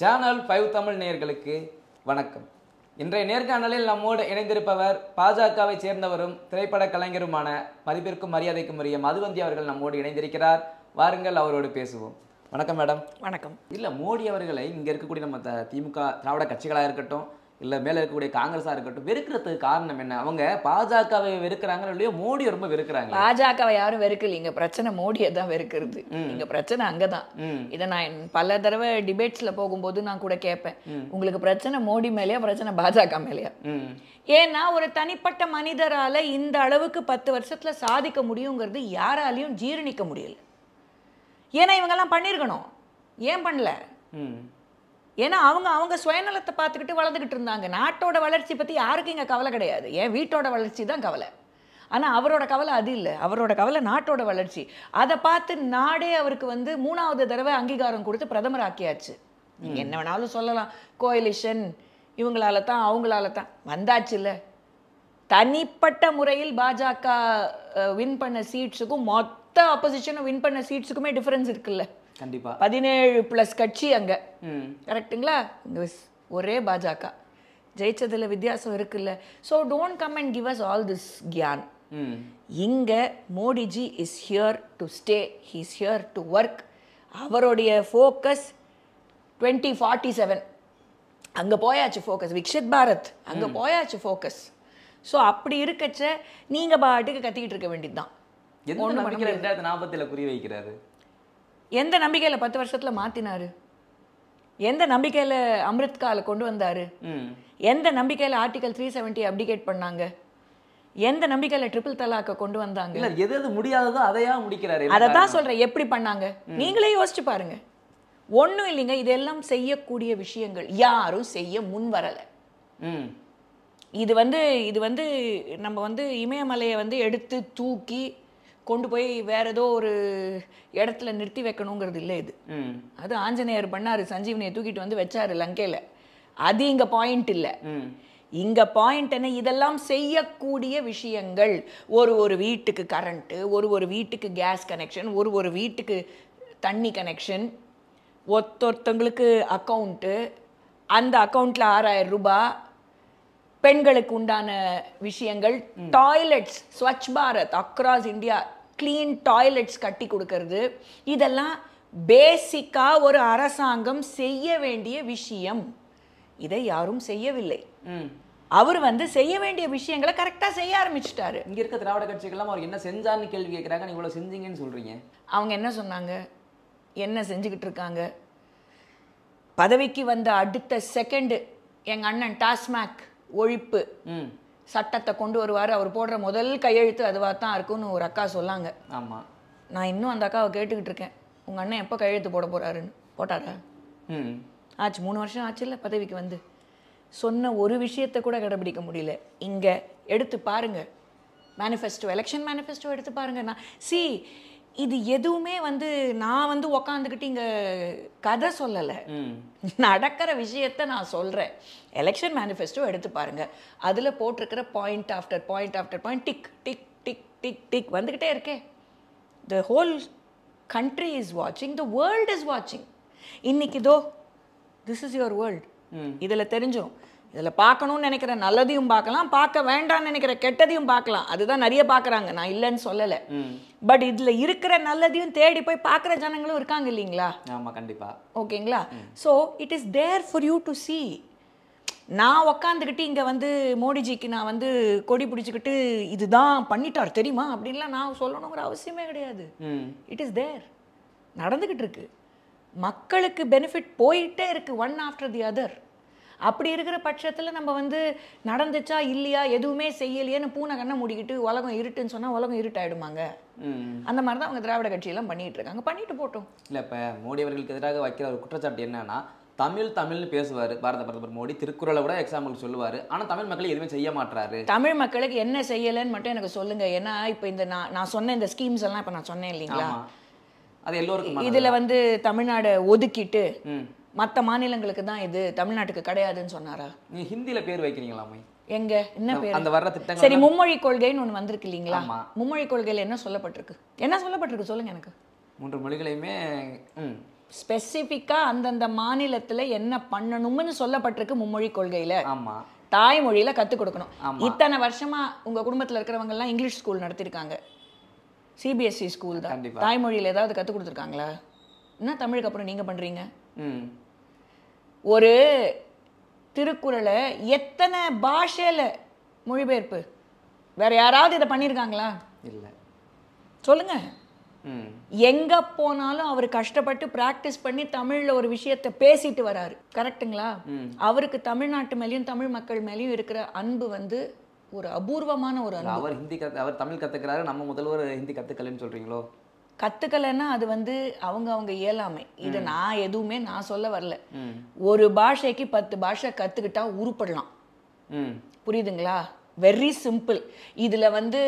channel five Tamil நேர்களுக்கு வணக்கம் இன்றைய நேர்காணலில் நம்மோடு இணைந்திருப்பவர் பாஜகவை சேர்ந்தவரும் திரைப்பட கலைஞருமான மதிப்பிற்கும் மரியாதைக்கும் உரிய மதுவந்தி அவர்கள் நம்மோடு இணைந்திருக்கிறார் வாருங்கள் அவரோடு பேசுவோம் வணக்கம் மேடம் வணக்கம் இல்லை மோடி அவர்களை இங்கே இருக்கக்கூடிய நம்ம திமுக திராவிட கட்சிகளாக இருக்கட்டும் இல்லை மேலே இருக்கக்கூடிய காங்கிரஸாக இருக்கட்டும் வெறுக்கிறதுக்கு காரணம் என்ன அவங்க பாஜகவை வெறுக்கிறாங்களோ இல்லையோ மோடி ரொம்ப வெறுக்கிறாங்க பாஜகவை யாரும் இங்கே பிரச்சனை மோடியை தான் வெறுக்கிறது இங்க பிரச்சனை அங்கே தான் இதை நான் பல தடவை டிபேட்ஸில் போகும்போது நான் கூட கேட்பேன் உங்களுக்கு பிரச்சனை மோடி மேலேயா பிரச்சனை பாஜக மேலேயா ஏன்னா ஒரு தனிப்பட்ட மனிதரால் இந்த அளவுக்கு பத்து வருஷத்தில் சாதிக்க முடியுங்கிறது யாராலையும் ஜீரணிக்க முடியல ஏன்னா இவங்கெல்லாம் பண்ணியிருக்கணும் ஏன் பண்ணல ஏன்னா அவங்க அவங்க சுயநலத்தை பார்த்துக்கிட்டு வளர்ந்துக்கிட்டு இருந்தாங்க நாட்டோட வளர்ச்சி பற்றி யாருக்கும் இங்கே கவலை கிடையாது ஏன் வீட்டோட வளர்ச்சி தான் கவலை ஆனால் அவரோட கவலை அது இல்லை அவரோட கவலை நாட்டோட வளர்ச்சி அதை பார்த்து நாடே அவருக்கு வந்து மூணாவது தடவை அங்கீகாரம் கொடுத்து பிரதமர் ஆக்கியாச்சு நீங்கள் என்ன வேணாலும் சொல்லலாம் கோயிலிஷன் இவங்களால தான் அவங்களால தான் வந்தாச்சு இல்லை தனிப்பட்ட முறையில் பாஜக வின் பண்ண சீட்ஸுக்கும் மொத்த ஆப்போசிஷனை வின் பண்ண சீட்ஸுக்குமே டிஃப்ரென்ஸ் இருக்குல்ல கண்டிப்பா பதினேழு பிளஸ் கட்சி அங்க கரெக்டுங்களா ஒரே பாஜக ஜெயிச்சதுல வித்தியாசம் இருக்குல்ல so don't come and give us all this gyan இங்க Modiji is here to stay he's here to work அவருடைய ஃபோக்கஸ் டுவெண்ட்டி ஃபார்ட்டி செவன் அங்கே போயாச்சு ஃபோக்கஸ் விக்ஷித் பாரத் அங்கே போயாச்சு ஃபோக்கஸ் ஸோ அப்படி இருக்கச்ச நீங்கள் பாட்டுக்கு கத்திக்கிட்டு இருக்க வேண்டியது தான் நாற்பத்தில் குறி வைக்கிறாரு எந்த நம்பிக்கையில பத்து வருஷத்துல மாத்தினாரு எந்த நம்பிக்கையில அமிர்த்காலை கொண்டு வந்தாரு எந்த நம்பிக்கையில ஆர்டிகல் த்ரீ செவன்ட்டி அப்டிகேட் பண்ணாங்க எந்த நம்பிக்கையில ட்ரிபிள் தலாக்க கொண்டு வந்தாங்க எது எது முடியாததோ அதையா முடிக்கிறாரு அதை தான் சொல்றேன் எப்படி பண்ணாங்க நீங்களே யோசிச்சு பாருங்க ஒண்ணும் இல்லைங்க இதெல்லாம் செய்யக்கூடிய விஷயங்கள் யாரும் செய்ய முன் வரலை இது வந்து இது வந்து நம்ம வந்து இமயமலையை வந்து எடுத்து தூக்கி கொண்டு போய் வேற ஏதோ ஒரு இடத்துல நிறுத்தி வைக்கணுங்கிறது இல்லை இது அது ஆஞ்சநேயர் பண்ணார் சஞ்சீவனியை தூக்கிட்டு வந்து வச்சாரு லங்கையில் அது இங்கே பாயிண்ட் இல்லை இங்க பாயிண்ட் என்ன இதெல்லாம் செய்யக்கூடிய விஷயங்கள் ஒரு ஒரு வீட்டுக்கு கரண்ட்டு ஒரு ஒரு வீட்டுக்கு கேஸ் கனெக்ஷன் ஒரு ஒரு வீட்டுக்கு தண்ணி கனெக்ஷன் ஒத்தொருத்தங்களுக்கு அக்கௌண்ட்டு அந்த அக்கௌண்ட்டில் ஆறாயிரம் ரூபாய் பெண்களுக்கு உண்டான விஷயங்கள் toilets Swachh Bharat across India clean toilets கட்டி கொடுக்கறது இதெல்லாம் பேசிக்காக ஒரு அரசாங்கம் செய்ய வேண்டிய விஷயம் இதை யாரும் செய்யவில்லை அவர் வந்து செய்ய வேண்டிய விஷயங்களை கரெக்டாக செய்ய ஆரம்பிச்சிட்டாரு இங்கே இருக்க திராவிட கட்சிகள்லாம் அவர் என்ன செஞ்சான்னு கேள்வி கேட்குறாங்க நீ இவ்வளோ செஞ்சீங்கன்னு சொல்கிறீங்க அவங்க என்ன சொன்னாங்க என்ன செஞ்சுக்கிட்டு இருக்காங்க பதவிக்கு வந்த அடுத்த செகண்டு எங்கள் அண்ணன் டாஸ்மாக் ஒழிப்பு சட்டத்தை கொண்டு வருவார் அவர் போடுற முதல் கையெழுத்து அதுவாக தான் இருக்கும்னு ஒரு அக்கா சொன்னாங்க ஆமாம் நான் இன்னும் அந்த அக்காவை கேட்டுக்கிட்டு இருக்கேன் உங்கள் அண்ணன் எப்போ கையெழுத்து போட போகிறாருன்னு போட்டாரா ம் ஆச்சு மூணு வருஷம் ஆச்சு இல்லை பதவிக்கு வந்து சொன்ன ஒரு விஷயத்தை கூட கடைபிடிக்க முடியல இங்கே எடுத்து பாருங்கள் மேனிஃபெஸ்டோ எலெக்ஷன் மேனிஃபெஸ்டோ எடுத்து பாருங்கள் நான் சி இது எதுவுமே வந்து நான் வந்து உக்காந்துக்கிட்டு இங்கே கதை சொல்லலை நடக்கிற விஷயத்த நான் சொல்கிறேன் எலெக்ஷன் மேனிஃபெஸ்டோ எடுத்து பாருங்கள் அதில் போட்டிருக்கிற point after point after point tick tick tick tick tick வந்துக்கிட்டே இருக்கே த ஹோல் கண்ட்ரி இஸ் வாட்சிங் த வேர்ல்ட் இஸ் வாட்சிங் இன்னைக்கு இதோ திஸ் இஸ் யுவர் வேர்ல்ட் இதில் தெரிஞ்சும் இதில் பார்க்கணும்னு நினைக்கிற நல்லதையும் பார்க்கலாம் பார்க்க வேண்டாம்னு நினைக்கிற கெட்டதையும் பார்க்கலாம் அதுதான் நிறைய பார்க்குறாங்க நான் இல்லைன்னு சொல்லலை பட் இதில் இருக்கிற நல்லதையும் தேடி போய் பார்க்குற ஜனங்களும் இருக்காங்க இல்லைங்களா ஆமாம் கண்டிப்பாக ஓகேங்களா so it is there for you to see நான் உக்காந்துக்கிட்டு இங்கே வந்து மோடிஜிக்கு நான் வந்து கொடி பிடிச்சிக்கிட்டு இதுதான் பண்ணிட்டார் தெரியுமா அப்படின்லாம் நான் சொல்லணுங்கிற அவசியமே கிடையாது இட் இஸ் தேர் நடந்துக்கிட்டு இருக்கு மக்களுக்கு பெனிஃபிட் போயிட்டே இருக்குது ஒன் ஆஃப்டர் தி அதர் அப்படி இருக்கிற பட்சத்தில் நம்ம வந்து நடந்துச்சா இல்லையா எதுவுமே செய்யலையேன்னு பூனை கண்ணை மூடிக்கிட்டு உலகம் இருட்டுன்னு சொன்னால் உலகம் இருட்டாயிடுமாங்க அந்த மாதிரி தான் அவங்க திராவிட கட்சியெல்லாம் பண்ணிட்டு இருக்காங்க பண்ணிட்டு போட்டோம் இல்லை இப்போ மோடி அவர்களுக்கு எதிராக வைக்கிற ஒரு குற்றச்சாட்டு என்னன்னா தமிழ் தமிழ்னு பேசுவார் பாரத பிரதமர் மோடி திருக்குறளை கூட எக்ஸாம்பிள் சொல்லுவார் ஆனால் தமிழ் மக்களை எதுவுமே செய்ய மாட்டாரு தமிழ் மக்களுக்கு என்ன செய்யலைன்னு மட்டும் எனக்கு சொல்லுங்க ஏன்னா இப்போ இந்த நான் நான் சொன்ன இந்த ஸ்கீம்ஸ் எல்லாம் இப்போ நான் சொன்னேன் இல்லைங்களா அது எல்லோருக்கும் இதில் வந்து தமிழ்நாடு ஒதுக்கிட்டு மற்ற மாநிலங்களுக்கு தான் இது தமிழ்நாட்டுக்கு கிடையாதுன்னு சொன்னாரா நீ ஹிந்தியில பேர் வைக்கிறீங்களா எங்க என்ன பேர் அந்த வர்ற திட்டம் சரி மும்மொழி கொள்கைன்னு ஒன்று வந்திருக்கு இல்லைங்களா மும்மொழி கொள்கையில் என்ன சொல்லப்பட்டிருக்கு என்ன சொல்லப்பட்டிருக்கு சொல்லுங்க எனக்கு மூன்று மொழிகளையுமே ஸ்பெசிஃபிக்காக அந்தந்த மாநிலத்தில் என்ன பண்ணணும்னு சொல்லப்பட்டிருக்கு மும்மொழி கொள்கையில் ஆமாம் தாய்மொழியில் கற்றுக் கொடுக்கணும் இத்தனை வருஷமாக உங்கள் குடும்பத்தில் இருக்கிறவங்கலாம் இங்கிலீஷ் ஸ்கூல் நடத்திருக்காங்க சிபிஎஸ்சி ஸ்கூல் e தான் தாய்மொழியில் ஏதாவது கற்றுக் கொடுத்துருக்காங்களா என்ன தமிழுக்கு அப்புறம் நீங்கள் பண்ணுறீங்க ஒரு திருக்குறளை எத்தனை பாஷையில் மொழிபெயர்ப்பு வேற யாராவது இதை பண்ணியிருக்காங்களா இல்லை சொல்லுங்க எங்க போனாலும் அவர் கஷ்டப்பட்டு பிராக்டிஸ் பண்ணி தமிழ்ல ஒரு விஷயத்த பேசிட்டு வராரு கரெக்டுங்களா அவருக்கு தமிழ்நாட்டு மேலேயும் தமிழ் மக்கள் மேலேயும் இருக்கிற அன்பு வந்து ஒரு அபூர்வமான ஒரு அவர் ஹிந்தி அவர் தமிழ் கத்துக்கிறாரு நம்ம முதல்வர் ஹிந்தி கத்துக்கலன்னு சொல்றீங்களோ கற்றுக்கலைன்னா அது வந்து அவங்க அவங்க இயலாமை இதை நான் எதுவுமே நான் சொல்ல வரல ஒரு பாஷைக்கு பத்து பாஷை கற்றுக்கிட்டா உருப்படலாம் புரியுதுங்களா வெரி சிம்பிள் இதில் வந்து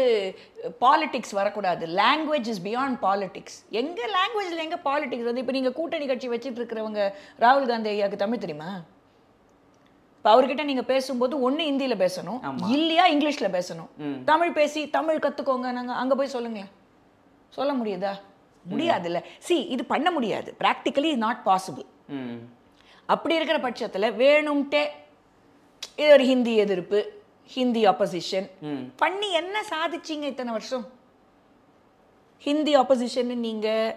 பாலிட்டிக்ஸ் வரக்கூடாது லாங்குவேஜ் இஸ் பியாண்ட் பாலிட்டிக்ஸ் எங்கே லாங்குவேஜில் எங்கே பாலிட்டிக்ஸ் வந்து இப்போ நீங்கள் கூட்டணி கட்சி வச்சுட்டு இருக்கிறவங்க ராகுல் காந்தி ஐயாவுக்கு தமிழ் தெரியுமா இப்போ அவர்கிட்ட நீங்கள் பேசும்போது ஒன்று ஹிந்தியில் பேசணும் இல்லையா இங்கிலீஷில் பேசணும் தமிழ் பேசி தமிழ் கற்றுக்கோங்க நாங்கள் அங்கே போய் சொல்லுங்களேன் சொல்ல முடியுதா முடியாதுல்ல சி இது பண்ண முடியாது ப்ராக்டிக்கலி நாட் பாசிபிள் அப்படி இருக்கிற பட்சத்தில் வேணும்ட்டே இது ஒரு ஹிந்தி எதிர்ப்பு ஹிந்தி ஆப்போசிஷன் பண்ணி என்ன சாதிச்சிங்க இத்தனை வருஷம் ஹிந்தி ஆப்போசிஷன் நீங்கள்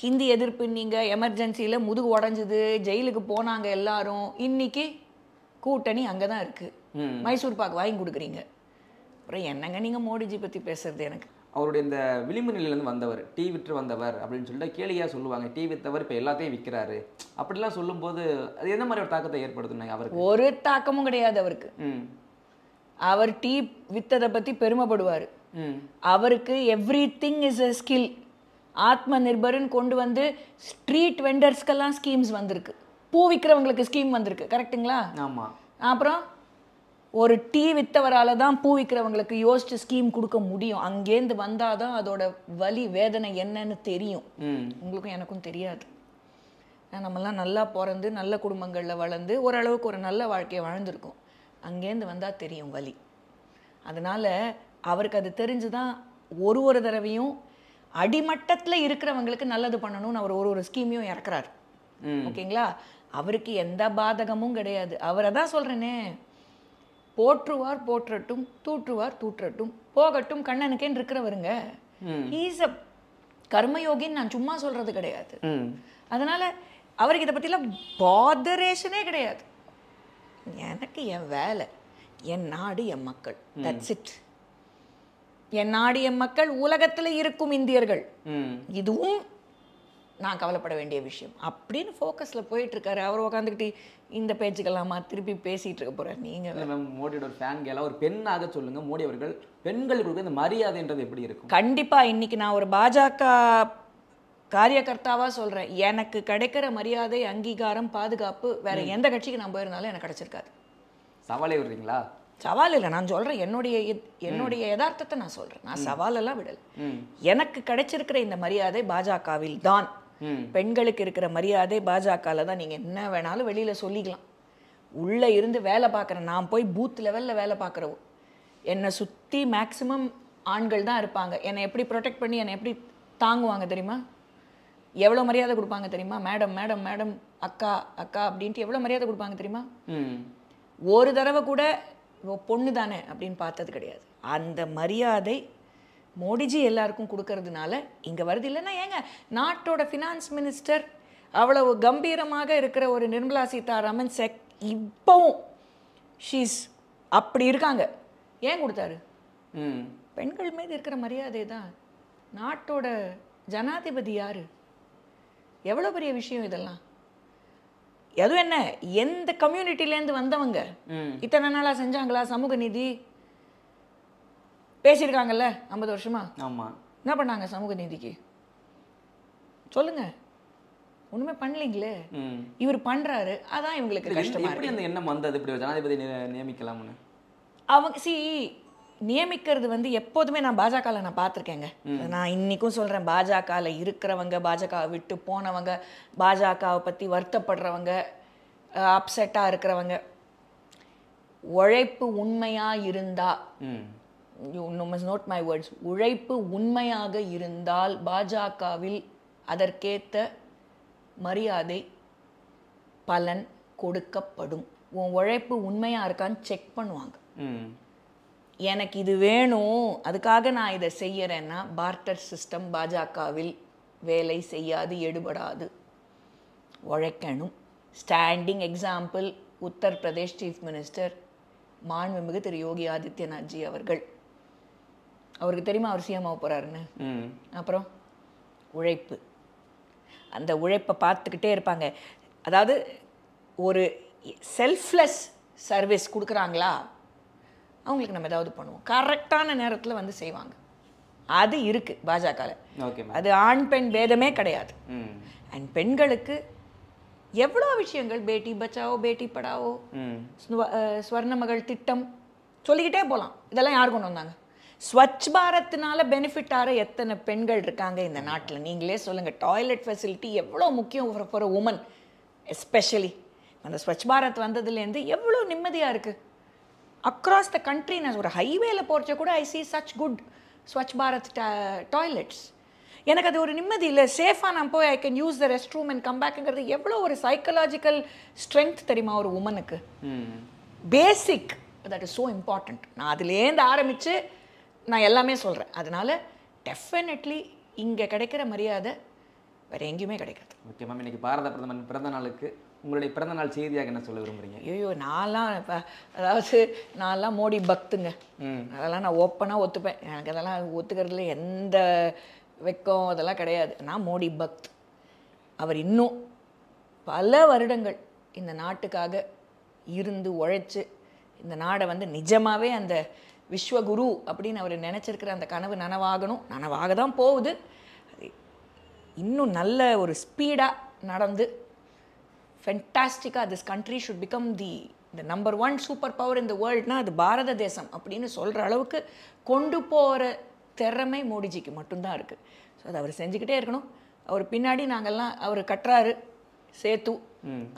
ஹிந்தி எதிர்ப்பு நீங்கள் எமர்ஜென்சியில் முதுகு உடஞ்சிது ஜெயிலுக்கு போனாங்க எல்லாரும் இன்னைக்கு கூட்டணி அங்கே தான் இருக்குது மைசூர் பாக்கு வாங்கி கொடுக்குறீங்க அப்புறம் என்னங்க நீங்கள் மோடிஜி பற்றி பேசுறது எனக்கு அவருடைய இந்த விளிம்பு நிலையிலேருந்து வந்தவர் டீ விற்று வந்தவர் அப்படின்னு சொல்லிட்டு கேளியாக சொல்லுவாங்க டீ விற்றவர் இப்போ எல்லாத்தையும் விற்கிறாரு அப்படிலாம் சொல்லும்போது அது எந்த மாதிரி ஒரு தாக்கத்தை ஏற்படுத்தணும் அவருக்கு ஒரு தாக்கமும் கிடையாது அவருக்கு அவர் டீ விற்றதை பற்றி பெருமைப்படுவார் அவருக்கு everything is a skill Atma நிர்பர்னு கொண்டு வந்து ஸ்ட்ரீட் வெண்டர்ஸ்க்கெல்லாம் ஸ்கீம்ஸ் வந்திருக்கு பூ விற்கிறவங்களுக்கு ஸ்கீம் வந்திருக்கு கரெக்டுங்களா ஆமாம் அப்புறம் ஒரு டீ வித்தவரால தான் பூ விற்கிறவங்களுக்கு யோசிச்சு ஸ்கீம் கொடுக்க முடியும் அங்கேருந்து வந்தால் தான் அதோட வலி வேதனை என்னன்னு தெரியும் உங்களுக்கும் எனக்கும் தெரியாது நம்மலாம் நல்லா பிறந்து நல்ல குடும்பங்களில் வளர்ந்து ஓரளவுக்கு ஒரு நல்ல வாழ்க்கையை வாழ்ந்துருக்கோம் அங்கேருந்து வந்தால் தெரியும் வலி அதனால் அவருக்கு அது தெரிஞ்சு தான் ஒரு ஒரு தடவையும் அடிமட்டத்தில் இருக்கிறவங்களுக்கு நல்லது பண்ணணும்னு அவர் ஒரு ஒரு ஸ்கீமையும் இறக்குறாரு ஓகேங்களா அவருக்கு எந்த பாதகமும் கிடையாது அவரை தான் சொல்கிறேனே போற்றுவார் போற்றட்டும் தூற்றுவார் தூற்றட்டும் போகட்டும் கண்ணனுக்கேன்னு இருக்கிறவருங்க ஈஸ் அ கர்மயோகின்னு நான் சும்மா சொல்றது கிடையாது அதனால அவருக்கு இதை பற்றிலாம் பாதரேஷனே கிடையாது எனக்கு என் வேலை என் நாடு என் மக்கள் தட்ஸ் இட் என் நாடு என் மக்கள் உலகத்தில் இருக்கும் இந்தியர்கள் இதுவும் நான் கவலைப்பட வேண்டிய விஷயம் அப்படின்னு ஃபோக்கஸில் போயிட்டுருக்காரு அவர் உட்காந்துக்கிட்டு இந்த பேச்சுக்கெல்லாமா திருப்பி பேசிகிட்டு இருக்க போகிறார் நீங்கள் மேம் மோடியோட ஃபேன்கெல்லாம் ஒரு பெண்ணாக சொல்லுங்கள் மோடி அவர்கள் பெண்களுக்கு இந்த மரியாதைன்றது எப்படி இருக்கும் கண்டிப்பாக இன்றைக்கி நான் ஒரு பாஜக காரியகர்த்தாவாக சொல்கிறேன் எனக்கு கிடைக்கிற மரியாதை அங்கீகாரம் பாதுகாப்பு வேறு எந்த கட்சிக்கு நான் போயிருந்தாலும் எனக்கு கிடச்சிருக்காது சவாலே விடுறீங்களா சவால் இல்லை நான் சொல்கிறேன் என்னுடைய என்னுடைய யதார்த்தத்தை நான் சொல்கிறேன் நான் சவாலெல்லாம் விடலை எனக்கு கிடைச்சிருக்கிற இந்த மரியாதை பாஜகவில் தான் பெண்களுக்கு இருக்கிற மரியாதை பாஜகவில் தான் நீங்கள் என்ன வேணாலும் வெளியில் சொல்லிக்கலாம் உள்ளே இருந்து வேலை பார்க்குறேன் நான் போய் பூத் லெவலில் வேலை பார்க்குறவோ என்னை சுற்றி மேக்ஸிமம் ஆண்கள் தான் இருப்பாங்க என்னை எப்படி ப்ரொடெக்ட் பண்ணி என்னை எப்படி தாங்குவாங்க தெரியுமா எவ்வளோ மரியாதை கொடுப்பாங்க தெரியுமா மேடம் மேடம் மேடம் அக்கா அக்கா அப்படின்ட்டு எவ்வளோ மரியாதை கொடுப்பாங்க தெரியுமா ஒரு தடவை கூட பொண்ணு தானே அப்படின்னு பார்த்தது கிடையாது அந்த மரியாதை மோடிஜி எல்லாருக்கும் கொடுக்கறதுனால இங்கே வருது இல்லைன்னா ஏங்க நாட்டோட ஃபினான்ஸ் மினிஸ்டர் அவ்வளவு கம்பீரமாக இருக்கிற ஒரு நிர்மலா சீதாராமன் செக் இப்போவும் ஷீஸ் அப்படி இருக்காங்க ஏன் கொடுத்தாரு பெண்கள் மீது இருக்கிற மரியாதை தான் நாட்டோட ஜனாதிபதி யார் எவ்வளோ பெரிய விஷயம் இதெல்லாம் அதுவும் என்ன எந்த கம்யூனிட்டிலேருந்து வந்தவங்க இத்தனை நாளாக செஞ்சாங்களா சமூக நீதி பேசியிருக்காங்கல்ல ஐம்பது வருஷமா ஆமாம் என்ன பண்ணாங்க சமூக நீதிக்கு சொல்லுங்க ஒண்ணுமே பண்ணலீங்களே இவர் பண்றாரு அதான் இவங்களுக்கு கஷ்டமா எப்படி அந்த எண்ணம் வந்தது இப்படி ஜனாதிபதி நியமிக்கலாம்னு அவங்க சி நியமிக்கிறது வந்து எப்போதுமே நான் பாஜகவில் நான் பார்த்துருக்கேங்க நான் இன்னைக்கும் சொல்கிறேன் பாஜகவில் இருக்கிறவங்க பாஜக விட்டு போனவங்க பாஜகவை பற்றி வருத்தப்படுறவங்க அப்செட்டாக இருக்கிறவங்க உழைப்பு உண்மையாக இருந்தா யூ மஸ் நோட் மை வேர்ட்ஸ் உழைப்பு உண்மையாக இருந்தால் பாஜகவில் அதற்கேற்ற மரியாதை பலன் கொடுக்கப்படும் உன் உழைப்பு உண்மையாக இருக்கான்னு செக் பண்ணுவாங்க எனக்கு இது வேணும் அதுக்காக நான் இதை செய்யறேன்னா பார்ட்டர் சிஸ்டம் பாஜகவில் வேலை செய்யாது எடுபடாது உழைக்கணும் standing example Uttar Pradesh chief minister மாண்புமிகு திரு யோகி ஆதித்யநாத்ஜி அவர்கள் அவருக்கு தெரியுமா அவர் சிஎம் ஆக போகிறாருன்னு அப்புறம் உழைப்பு அந்த உழைப்பை பார்த்துக்கிட்டே இருப்பாங்க அதாவது ஒரு செல்ஃப்லெஸ் சர்வீஸ் கொடுக்குறாங்களா அவங்களுக்கு நம்ம ஏதாவது பண்ணுவோம் கரெக்டான நேரத்தில் வந்து செய்வாங்க அது இருக்குது பாஜகவில் அது ஆண் பெண் பேதமே கிடையாது அண்ட் பெண்களுக்கு எவ்வளோ விஷயங்கள் பேட்டி பச்சாவோ பேட்டி படாவோ ஸ்வர்ண மகள் திட்டம் சொல்லிக்கிட்டே போகலாம் இதெல்லாம் யார் கொண்டு வந்தாங்க ஸ்வச் பாரத்னால பெனிஃபிட் ஆகிற எத்தனை பெண்கள் இருக்காங்க இந்த நாட்டில் நீங்களே சொல்லுங்கள் டாய்லெட் ஃபெசிலிட்டி எவ்வளோ முக்கியம் ஃபார் உமன் எஸ்பெஷலி அந்த ஸ்வச் பாரத் வந்ததுலேருந்து எவ்வளோ நிம்மதியாக இருக்குது அக்ராஸ் த கண்ட்ரி நான் ஒரு ஹைவேல போகிறச்ச கூட I see such good Swachh Bharat toilets எனக்கு அது ஒரு நிம்மதி இல்லை சேஃபாக நான் போய் I can use the restroom and கம்பேக்குங்கிறது எவ்வளோ ஒரு சைக்கலாஜிக்கல் ஸ்ட்ரென்த் தெரியுமா ஒரு உமனுக்கு basic that is so important நான் அதுலேருந்து ஆரம்பித்து நான் எல்லாமே சொல்கிறேன் அதனால் டெஃபினெட்லி இங்கே கிடைக்கிற மரியாதை வேறு எங்கேயுமே கிடைக்காது ஓகே மேம் இன்றைக்கி பாரத பிரதமர் பிறந்த நாளுக்கு உங்களுடைய பிறந்த நாள் செய்தியாக என்ன சொல்ல விரும்புகிறீங்க ஐயோ நான்லாம் இப்போ அதாவது நான்லாம் மோடி பக்துங்க அதெல்லாம் நான் ஓப்பனாக ஒத்துப்பேன் எனக்கு அதெல்லாம் ஒத்துக்கிறதுல எந்த வெக்கம் அதெல்லாம் கிடையாது நான் மோடி பக்த் அவர் இன்னும் பல வருடங்கள் இந்த நாட்டுக்காக இருந்து உழைச்சி இந்த நாடை வந்து நிஜமாகவே அந்த விஸ்வகுரு அப்படின்னு அவர் நினச்சிருக்கிற அந்த கனவு நனவாகணும் நனவாக தான் போகுது அது இன்னும் நல்ல ஒரு ஸ்பீடாக நடந்து ஃபென்டாஸ்டிக்காக this country should become the இந்த நம்பர் ஒன் சூப்பர் பவர் இந்த வேர்ல்ட்னா அது பாரத தேசம் அப்படின்னு சொல்கிற அளவுக்கு கொண்டு போகிற திறமை மோடிஜிக்கு மட்டும்தான் இருக்குது ஸோ அதை அவர் செஞ்சுக்கிட்டே இருக்கணும் அவர் பின்னாடி நாங்கள்லாம் அவர் கட்டுறாரு சேத்து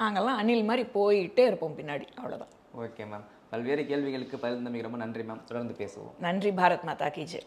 நாங்கள்லாம் அணில் மாதிரி போயிட்டே இருப்போம் பின்னாடி அவ்வளோதான் ஓகே மேம் பல்வேறு கேள்விகளுக்கு பகிர்ந்தமைக்கு ரொம்ப நன்றி மேம் தொடர்ந்து பேசுவோம் நன்றி பாரத் மாதா கீஜே